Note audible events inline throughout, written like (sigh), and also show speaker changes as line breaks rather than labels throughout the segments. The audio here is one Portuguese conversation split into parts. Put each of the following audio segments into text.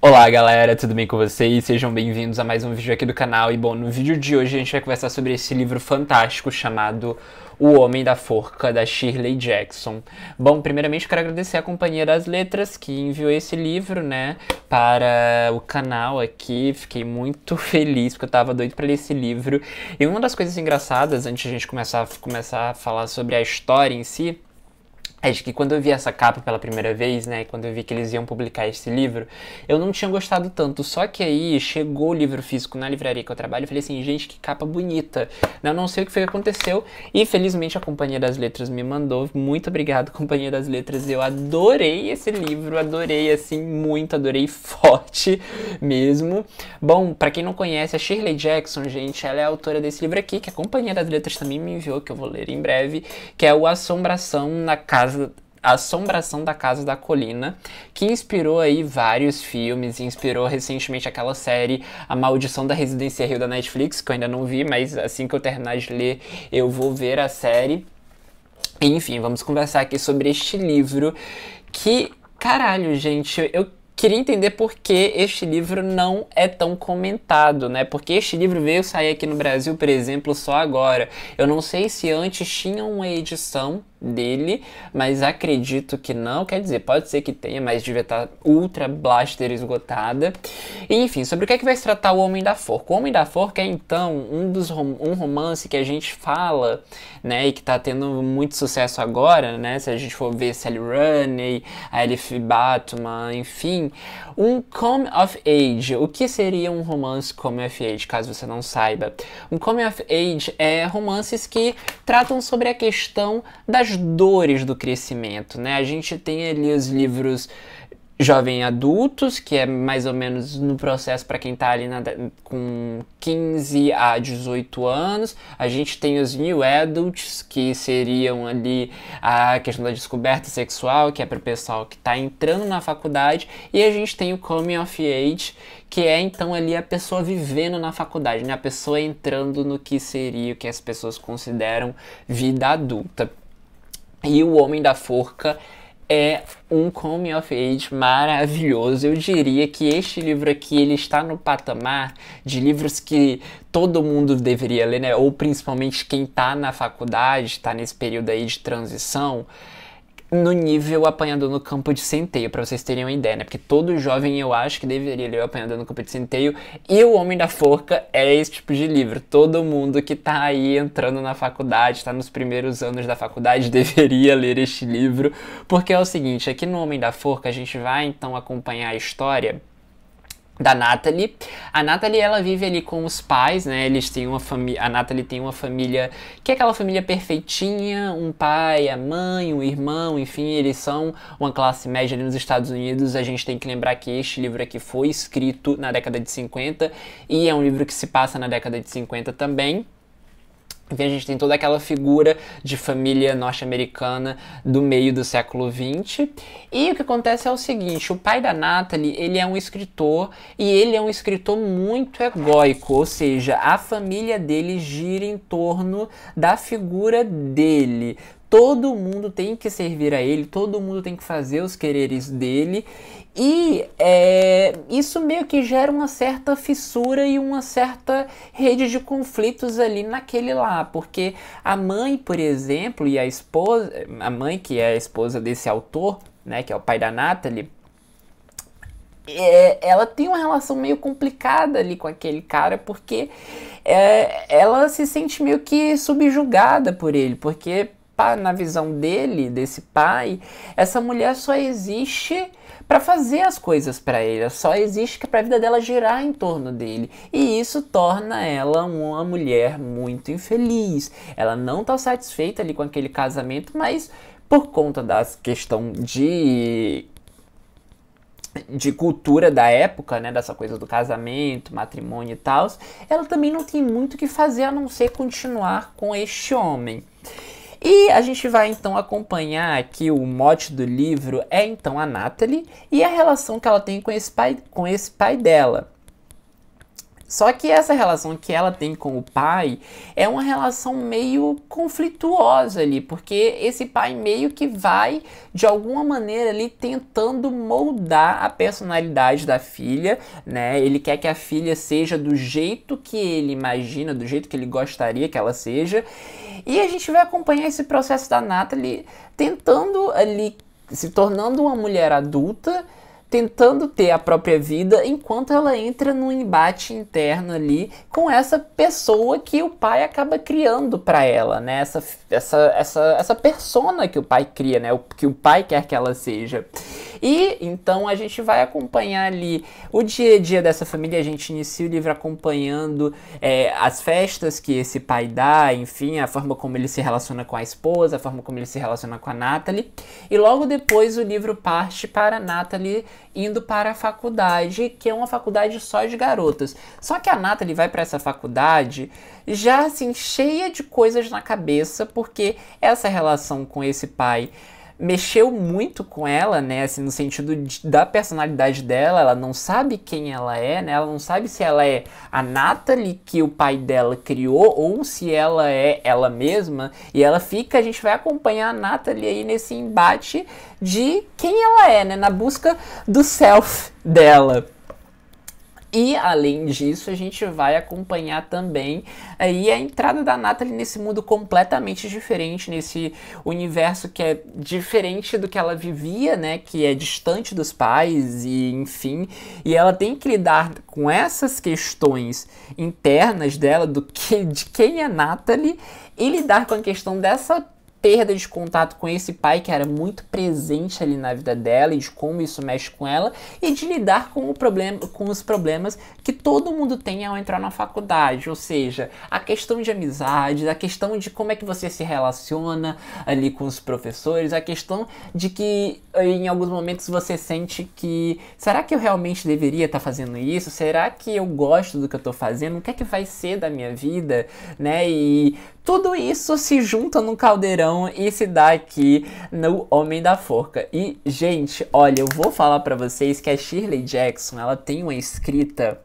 Olá galera, tudo bem com vocês? Sejam bem-vindos a mais um vídeo aqui do canal. E bom, no vídeo de hoje a gente vai conversar sobre esse livro fantástico chamado O Homem da Forca, da Shirley Jackson. Bom, primeiramente quero agradecer a Companhia das Letras que enviou esse livro, né, para o canal aqui. Fiquei muito (laughs) feliz porque eu tava doido para ler esse livro. E uma das coisas engraçadas, antes de a gente começar, começar a falar sobre a história em si, é de que quando eu vi essa capa pela primeira vez, né, quando eu vi que eles iam publicar esse livro, eu não tinha gostado tanto. Só que aí chegou o livro físico na livraria que eu trabalho e falei assim, gente, que capa bonita. Né, eu não sei o que foi que aconteceu e felizmente a Companhia das Letras me mandou. Muito obrigado, (laughs) Companhia das Letras. Eu adorei esse livro, adorei assim muito, adorei forte mesmo. Bom, para quem não conhece, a Shirley Jackson, gente, ela é autora desse livro aqui que a Companhia das Letras também me enviou, que eu vou ler em breve, que é o Assombração na Casa casa a Assombração da Casa da Colina, que inspirou aí vários filmes, inspirou recentemente aquela série A Maldição da Residência Rio da Netflix, que eu ainda não vi, mas assim que eu terminar de ler, eu vou ver a série. Enfim, vamos conversar aqui sobre este livro que, caralho, gente, eu queria entender por que este livro não é tão comentado, né? Porque este livro veio sair aqui no Brasil, por exemplo, só agora. Eu não sei se antes tinha uma edição dele, mas acredito que não. Quer dizer, pode ser que tenha, mas devia estar ultra blaster esgotada. E, enfim, sobre o que é que vai se tratar o Homem da Forca? O Homem da Forca é então um dos rom um romance que a gente fala, né, e que está tendo muito sucesso agora, né? Se a gente for ver Sally Rooney, a Batman, enfim, um come of age. O que seria um romance come of age, caso você não saiba? Um come of age é romances que tratam sobre a questão da as dores do crescimento, né? A gente tem ali os livros jovem adultos, que é mais ou menos no processo para quem está ali na, com 15 a 18 anos. A gente tem os new adults, que seriam ali a questão da descoberta sexual, que é para o pessoal que está entrando na faculdade, e a gente tem o coming of age, que é então ali a pessoa vivendo na faculdade, né? A pessoa entrando no que seria o que as pessoas consideram vida adulta. E o Homem da Forca é um coming of age maravilhoso. Eu diria que este livro aqui ele está no patamar de livros que todo mundo deveria ler, né? Ou principalmente quem está na faculdade, está nesse período aí de transição no nível apanhador no campo de centeio, para vocês terem uma ideia, né? Porque todo jovem eu acho que deveria ler o apanhador no campo de centeio e o Homem da Forca é esse tipo de livro. Todo mundo que tá aí entrando na faculdade, tá nos primeiros anos da faculdade, (laughs) deveria ler este livro, porque é o seguinte, aqui no Homem da Forca a gente vai então acompanhar a história da Natalie. A Natalie, ela vive ali com os pais, né? Eles têm uma família, a Natalie tem uma família que é aquela família perfeitinha, um pai, a mãe, um irmão, enfim, eles são uma classe média ali nos Estados Unidos. A gente tem que lembrar que este livro aqui foi escrito na década de 50 e é um livro que se passa na década de 50 também. Enfim, então, a gente tem toda aquela figura de família norte-americana do meio do século XX. E o que acontece é o seguinte, o pai da Natalie, ele é um escritor e ele é um escritor muito egóico, ou seja, a família dele gira em torno da figura dele. Todo mundo tem que servir a ele, todo mundo tem que fazer os quereres dele e é, isso meio que gera uma certa fissura e uma certa rede de conflitos ali naquele lá, porque a mãe, por exemplo, e a esposa, a mãe que é a esposa desse autor, né, que é o pai da Natalie, é, ela tem uma relação meio complicada ali com aquele cara, porque é, ela se sente meio que subjugada por ele, porque na visão dele, desse pai, essa mulher só existe para fazer as coisas para ele, só existe é para a vida dela girar em torno dele. E isso torna ela uma mulher muito infeliz. Ela não está satisfeita ali com aquele casamento, mas por conta da questão de de cultura da época, né, dessa coisa do casamento, matrimônio e tal, ela também não tem muito o que fazer a não ser continuar com este homem. E a gente vai então acompanhar aqui o mote do livro é então a Natalie e a relação que ela tem com esse pai, com esse pai dela. Só que essa relação que ela tem com o pai é uma relação meio conflituosa ali, porque esse pai meio que vai de alguma maneira ali tentando moldar a personalidade da filha, né? Ele quer que a filha seja do jeito que ele imagina, do jeito que ele gostaria que ela seja. E a gente vai acompanhar esse processo da Natalie tentando ali se tornando uma mulher adulta tentando ter a própria vida enquanto ela entra num embate interno ali com essa pessoa que o pai acaba criando para ela, né? Essa, essa, essa, essa persona que o pai cria, né? O, que o pai quer que ela seja. E então a gente vai acompanhar ali o dia a dia dessa família. A gente inicia o livro acompanhando é, as festas que esse pai dá, enfim, a forma como ele se relaciona com a esposa, a forma como ele se relaciona com a Natalie. E logo depois o livro parte para a Natalie indo para a faculdade, que é uma faculdade só de garotas. Só que a Natalie vai para essa faculdade já assim cheia de coisas na cabeça, porque essa relação com esse pai mexeu muito com ela, né? Assim, no sentido de, da personalidade dela, ela não sabe quem ela é, né? Ela não sabe se ela é a Natalie que o pai dela criou ou se ela é ela mesma. E ela fica, a gente vai acompanhar a Natalie aí nesse embate de quem ela é, né? Na busca do self dela. E além disso, a gente vai acompanhar também aí eh, a entrada da Natalie nesse mundo completamente diferente, nesse universo que é diferente do que ela vivia, né, que é distante dos pais e enfim, e ela tem que lidar com essas questões internas dela do que de quem é Natalie e lidar com a questão dessa perda de contato com esse pai que era muito presente ali na vida dela e de como isso mexe com ela e de lidar com o problema com os problemas que todo mundo tem ao entrar na faculdade, ou seja, a questão de amizade, a questão de como é que você se relaciona ali com os professores, a questão de que em alguns momentos você sente que será que eu realmente deveria estar tá fazendo isso? Será que eu gosto do que eu estou fazendo? O que é que vai ser da minha vida, né? E tudo isso se junta num caldeirão e se dá aqui no Homem da Forca. E gente, olha, eu vou falar para vocês que a Shirley Jackson, ela tem uma escrita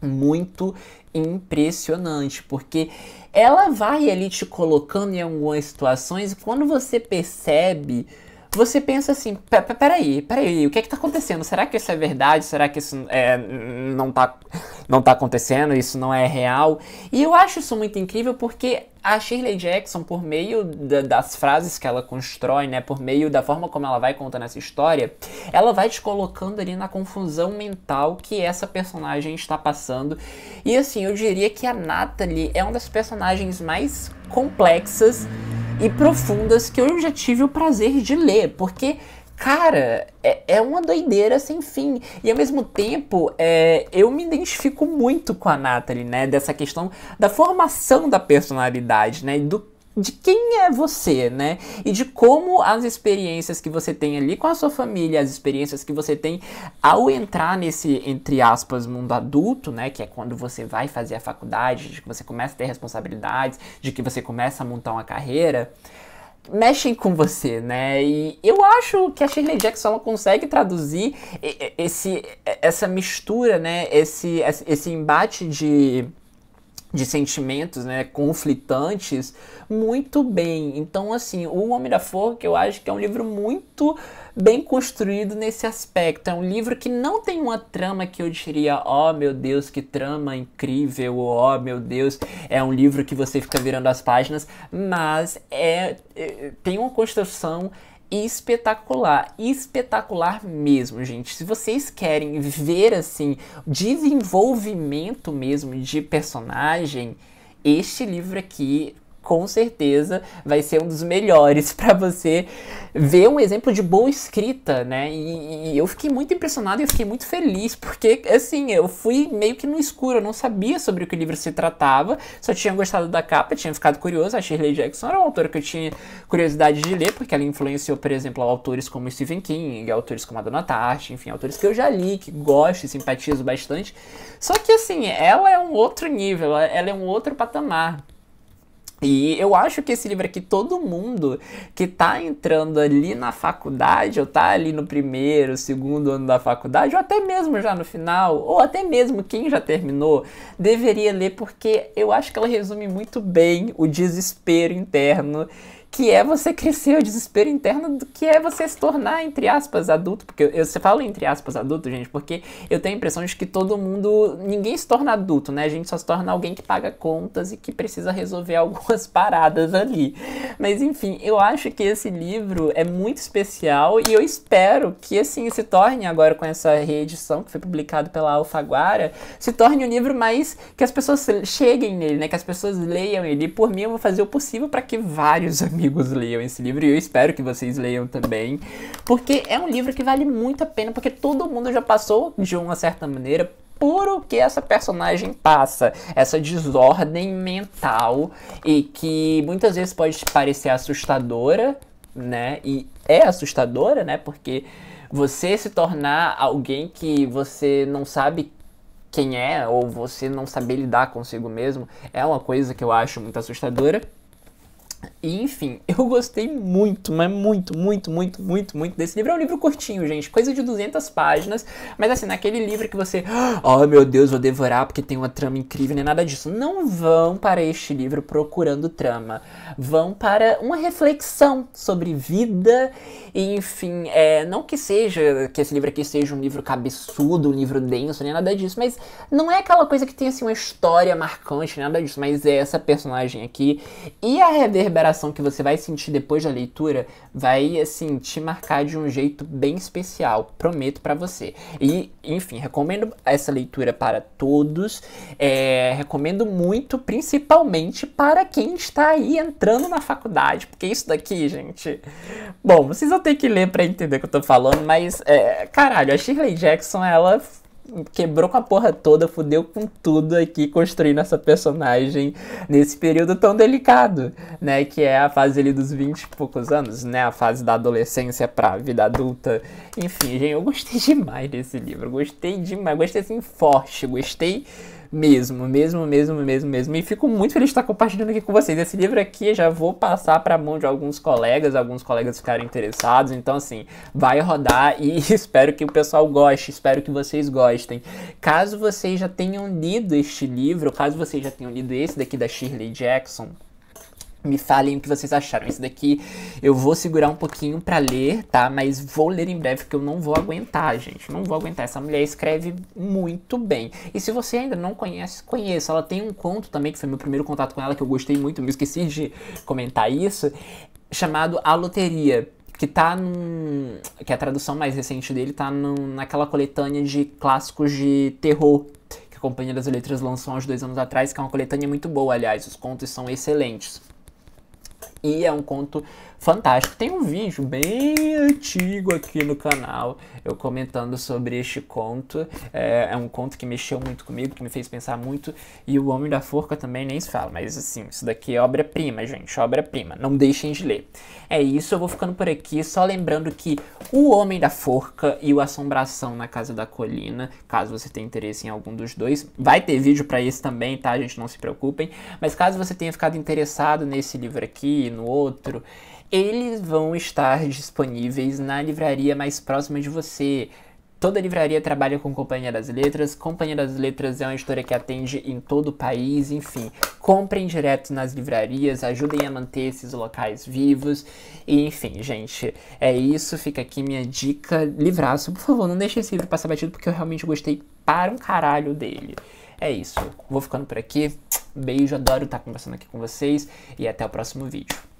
muito impressionante, porque ela vai ali te colocando em algumas situações e quando você percebe você pensa assim, peraí, peraí, o que é que tá acontecendo? Será que isso é verdade? Será que isso é, não, tá, não tá acontecendo? Isso não é real? E eu acho isso muito incrível porque a Shirley Jackson, por meio da, das frases que ela constrói, né, por meio da forma como ela vai contando essa história, ela vai te colocando ali na confusão mental que essa personagem está passando. E assim, eu diria que a Natalie é uma das personagens mais complexas e profundas que eu já tive o prazer de ler, porque cara, é, é, uma doideira sem fim. E ao mesmo tempo, é, eu me identifico muito com a Natalie, né? Dessa questão da formação da personalidade, né? Do de quem é você, né? E de como as experiências que você tem ali com a sua família, as experiências que você tem ao entrar nesse, entre aspas, mundo adulto, né? Que é quando você vai fazer a faculdade, de que você começa a ter responsabilidades, de que você começa a montar uma carreira. Mexem com você, né? E eu acho que a Shirley Jackson ela consegue traduzir esse, essa mistura, né? Esse, esse embate de de sentimentos, né, conflitantes, muito bem. Então, assim, o Homem da Forca, eu acho que é um livro muito bem construído nesse aspecto. É um livro que não tem uma trama que eu diria, ó oh, meu Deus, que trama incrível, ó oh, meu Deus, é um livro que você fica virando as páginas, mas é, é tem uma construção espetacular, espetacular mesmo, gente. Se vocês querem ver assim desenvolvimento mesmo de personagem, este livro aqui com certeza vai ser um dos melhores (laughs) para você ver um exemplo de boa escrita, né? E, e eu fiquei muito impressionado e eu fiquei muito feliz, porque assim, eu fui meio que no escuro, eu não sabia sobre o que o livro se tratava, só tinha gostado da capa, tinha ficado curioso. A Shirley Jackson era uma autora que eu tinha curiosidade de ler, porque ela influenciou, por exemplo, autores como Stephen King, autores como a Dona Tartt, enfim, autores que eu já li, que gosto e simpatizo bastante. Só que assim, ela é um outro nível, ela é um outro patamar. E eu acho que esse livro aqui, é todo mundo que tá entrando ali na faculdade, ou tá ali no primeiro, segundo ano da faculdade, ou até mesmo já no final, ou até mesmo quem já terminou, deveria ler, porque eu acho que ela resume muito bem o desespero interno que é você crescer, o desespero interno do que é você se tornar, entre aspas, adulto. Porque eu, eu falo entre aspas adulto, gente, porque eu tenho a impressão de que todo mundo. ninguém se torna adulto, né? A gente só se torna alguém que paga contas e que precisa resolver (laughs) algumas paradas ali. Mas enfim, eu acho que esse livro é muito especial e eu espero que assim se torne agora com essa reedição que foi publicado pela Alfaguara, se torne um livro mais que as pessoas cheguem nele, né? Que as pessoas leiam ele. E por mim eu vou fazer o possível para que vários amigos amigos leiam esse livro e eu espero que vocês leiam também, porque é um livro que vale muito a pena, porque todo mundo já passou de uma certa maneira por o que essa personagem passa, essa desordem mental e que muitas vezes pode parecer assustadora, né? E é assustadora, né? Porque você se tornar alguém que você não sabe quem é ou você não saber lidar consigo mesmo é uma coisa que eu acho muito assustadora. E enfim, (laughs) eu gostei muito, mas muito, muito, muito, muito, muito desse livro. É um livro curtinho, gente, coisa de 200 páginas, mas assim, naquele livro que você, ah, oh meu Deus, vou devorar porque tem uma trama incrível, nem nada disso. Não vão para este livro procurando trama, vão para uma reflexão sobre vida, e, enfim, é, não que seja que esse livro aqui seja um livro cabeçudo, um livro denso, nem nada disso, mas não é aquela coisa que tem assim uma história marcante, nem nada disso, mas é essa personagem aqui e a reverberação sensação que você vai sentir depois da leitura vai, assim, te marcar de um jeito bem especial, prometo para você. E, enfim, recomendo essa leitura para todos, é, recomendo muito, principalmente para quem está aí entrando na faculdade, porque isso daqui, gente. Bom, vocês vão ter que ler para entender o que eu tô falando, mas, é, caralho, a Shirley Jackson, ela quebrou com a porra toda, fudeu com tudo aqui construindo essa personagem nesse período tão delicado, né? Que é a fase ali dos 20 e poucos anos, né? A fase da adolescência pra vida adulta. Enfim, gente, eu gostei (laughs) demais desse livro. Gostei demais. Gostei assim, forte. Gostei mesmo, mesmo, mesmo, mesmo, mesmo. E fico muito feliz de estar compartilhando aqui com vocês. Esse livro aqui já vou passar para a mão de alguns colegas, alguns colegas ficaram interessados. Então, assim, vai rodar e (laughs) espero que o pessoal goste, espero que vocês gostem. Caso vocês já tenham lido este livro, caso vocês já tenham lido esse daqui da Shirley Jackson, me falem o que vocês acharam. Esse daqui eu vou segurar um pouquinho para ler, tá? Mas vou ler em breve porque eu não vou aguentar, gente. Não vou aguentar. Essa mulher escreve muito bem. E se você ainda não conhece, conheça. Ela tem um conto também, que foi meu primeiro contato com ela, que eu gostei muito, me esqueci de comentar isso, chamado A Loteria que tá num. que é a tradução mais recente dele tá num, naquela coletânea de clássicos de terror que a Companhia das Letras lançou há uns dois anos atrás, que é uma coletânea muito boa, aliás, os contos são excelentes. E é um conto fantástico. Tem um vídeo bem antigo aqui no canal, eu comentando sobre este conto. É, é, um conto que mexeu muito comigo, que me fez pensar muito. E o Homem da Forca também nem se fala, mas assim, isso daqui é obra-prima, gente, obra-prima. Não deixem de ler. É isso, eu vou ficando por aqui, só lembrando que O Homem da Forca e o Assombração na Casa da Colina, caso você tenha interesse em algum dos dois, vai ter vídeo para esse também, tá, gente? Não se preocupem. Mas caso você tenha ficado interessado nesse livro aqui, no outro, eles vão estar disponíveis na livraria mais próxima de você. Toda livraria trabalha com Companhia das Letras. Companhia das Letras é uma história que atende em todo o país, enfim. Comprem direto nas livrarias, ajudem a manter esses locais vivos. E, enfim, gente, é isso. Fica aqui minha dica. Livraço, por favor, não deixe esse livro passar batido, porque eu realmente gostei para um caralho dele. É isso. Vou ficando por aqui. Beijo, adoro estar conversando aqui com vocês. E até o próximo vídeo.